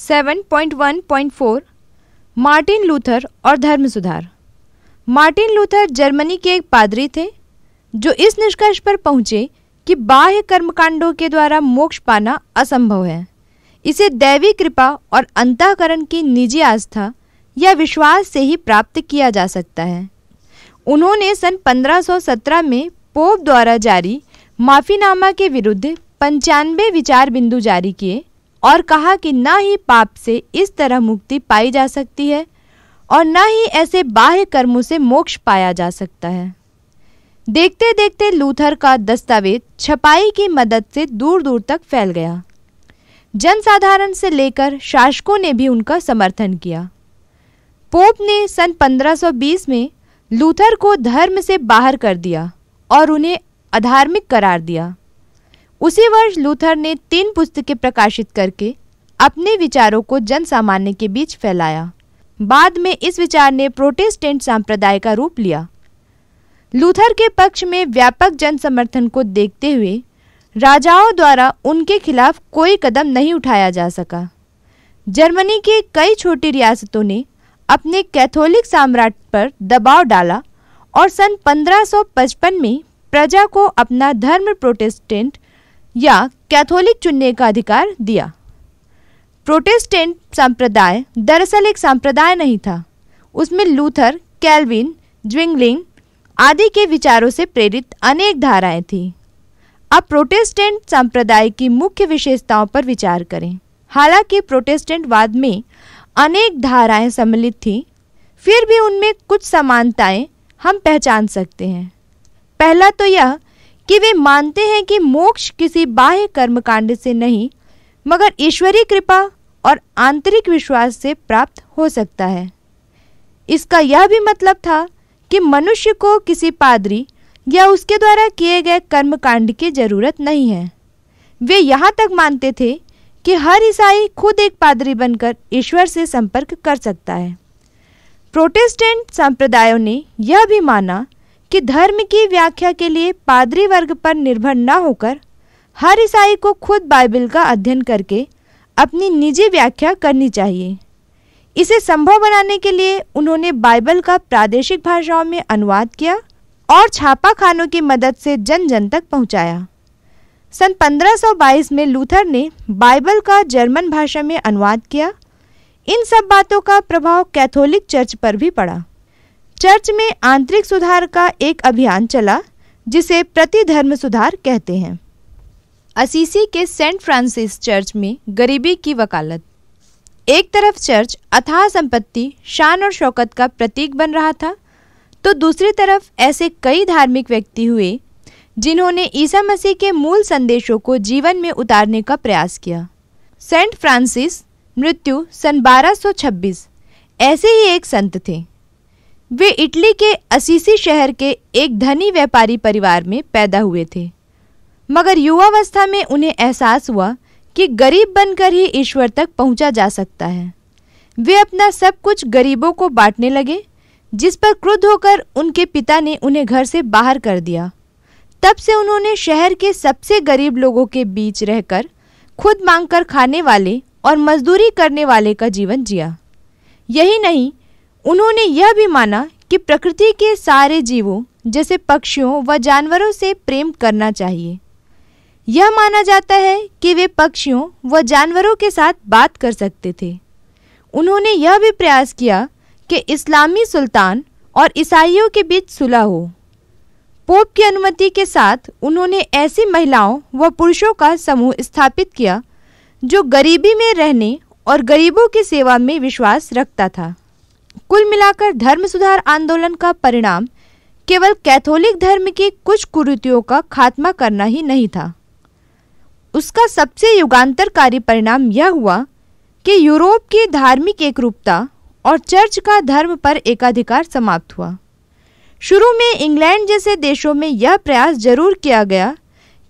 7.1.4 Martin Luther और धर्म सुधार मार्टिन लूथर जर्मनी के एक पादरी थे जो इस निष्कर्ष पर पहुंचे कि बाह्य कर्मकांडों के द्वारा मोक्ष पाना असंभव है इसे दैवी कृपा और अंतःकरण की निजी आस्था या विश्वास से ही प्राप्त किया जा सकता है उन्होंने सन 1517 में पोप द्वारा जारी माफ़ीनामा के विरुद्ध पंचानवे विचार बिंदु जारी किए और कहा कि ना ही पाप से इस तरह मुक्ति पाई जा सकती है और ना ही ऐसे बाह्य कर्मों से मोक्ष पाया जा सकता है देखते देखते लूथर का दस्तावेज छपाई की मदद से दूर दूर तक फैल गया जनसाधारण से लेकर शासकों ने भी उनका समर्थन किया पोप ने सन 1520 में लूथर को धर्म से बाहर कर दिया और उन्हें अधार्मिक करार दिया उसी वर्ष लूथर ने तीन पुस्तकें प्रकाशित करके अपने विचारों को जन सामान्य के बीच फैलाया बाद में इस विचार ने प्रोटेस्टेंट संप्रदाय का रूप लिया लूथर के पक्ष में व्यापक जन समर्थन को देखते हुए राजाओं द्वारा उनके खिलाफ कोई कदम नहीं उठाया जा सका जर्मनी के कई छोटी रियासतों ने अपने कैथोलिक सम्राट पर दबाव डाला और सन 1555 में प्रजा को अपना धर्म प्रोटेस्टेंट या कैथोलिक चुनने का अधिकार दिया प्रोटेस्टेंट संप्रदाय दरअसल एक संप्रदाय नहीं था उसमें लूथर कैलविन ज्विंगलिंग आदि के विचारों से प्रेरित अनेक धाराएं थीं अब प्रोटेस्टेंट संप्रदाय की मुख्य विशेषताओं पर विचार करें हालांकि वाद में अनेक धाराएं सम्मिलित थीं फिर भी उनमें कुछ समानताएं हम पहचान सकते हैं पहला तो यह कि वे मानते हैं कि मोक्ष किसी बाह्य कर्मकांड से नहीं मगर ईश्वरीय कृपा और आंतरिक विश्वास से प्राप्त हो सकता है इसका यह भी मतलब था कि मनुष्य को किसी पादरी या उसके द्वारा किए गए कर्मकांड की जरूरत नहीं है वे यहाँ तक मानते थे कि हर ईसाई खुद एक पादरी बनकर ईश्वर से संपर्क कर सकता है प्रोटेस्टेंट संप्रदायों ने यह भी माना कि धर्म की व्याख्या के लिए पादरी वर्ग पर निर्भर न होकर हर ईसाई को खुद बाइबल का अध्ययन करके अपनी निजी व्याख्या करनी चाहिए इसे संभव बनाने के लिए उन्होंने बाइबल का प्रादेशिक भाषाओं में अनुवाद किया और छापा खानों की मदद से जन जन तक पहुंचाया। सन 1522 में लूथर ने बाइबल का जर्मन भाषा में अनुवाद किया इन सब बातों का प्रभाव कैथोलिक चर्च पर भी पड़ा चर्च में आंतरिक सुधार का एक अभियान चला जिसे प्रतिधर्म सुधार कहते हैं असीसी के सेंट फ्रांसिस चर्च में गरीबी की वकालत एक तरफ चर्च अथाह संपत्ति शान और शौकत का प्रतीक बन रहा था तो दूसरी तरफ ऐसे कई धार्मिक व्यक्ति हुए जिन्होंने ईसा मसीह के मूल संदेशों को जीवन में उतारने का प्रयास किया सेंट फ्रांसिस मृत्यु सन 1226 ऐसे ही एक संत थे वे इटली के असीसी शहर के एक धनी व्यापारी परिवार में पैदा हुए थे मगर युवावस्था में उन्हें एहसास हुआ कि गरीब बनकर ही ईश्वर तक पहुंचा जा सकता है वे अपना सब कुछ गरीबों को बांटने लगे जिस पर क्रुद्ध होकर उनके पिता ने उन्हें घर से बाहर कर दिया तब से उन्होंने शहर के सबसे गरीब लोगों के बीच रहकर खुद मांग कर खाने वाले और मजदूरी करने वाले का जीवन जिया यही नहीं उन्होंने यह भी माना कि प्रकृति के सारे जीवों जैसे पक्षियों व जानवरों से प्रेम करना चाहिए यह माना जाता है कि वे पक्षियों व जानवरों के साथ बात कर सकते थे उन्होंने यह भी प्रयास किया कि इस्लामी सुल्तान और ईसाइयों के बीच सुलह हो पोप की अनुमति के साथ उन्होंने ऐसी महिलाओं व पुरुषों का समूह स्थापित किया जो गरीबी में रहने और गरीबों की सेवा में विश्वास रखता था कुल मिलाकर धर्म सुधार आंदोलन का परिणाम केवल कैथोलिक धर्म की कुछ कुरीतियों का खात्मा करना ही नहीं था उसका सबसे युगांतरकारी परिणाम यह हुआ कि यूरोप की धार्मिक एकरूपता और चर्च का धर्म पर एकाधिकार समाप्त हुआ शुरू में इंग्लैंड जैसे देशों में यह प्रयास जरूर किया गया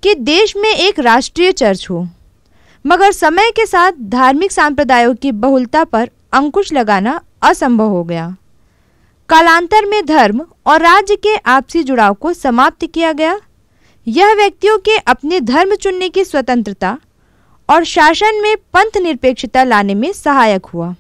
कि देश में एक राष्ट्रीय चर्च हो मगर समय के साथ धार्मिक सांप्रदायों की बहुलता पर अंकुश लगाना असंभव हो गया कालांतर में धर्म और राज्य के आपसी जुड़ाव को समाप्त किया गया यह व्यक्तियों के अपने धर्म चुनने की स्वतंत्रता और शासन में पंथ निरपेक्षता लाने में सहायक हुआ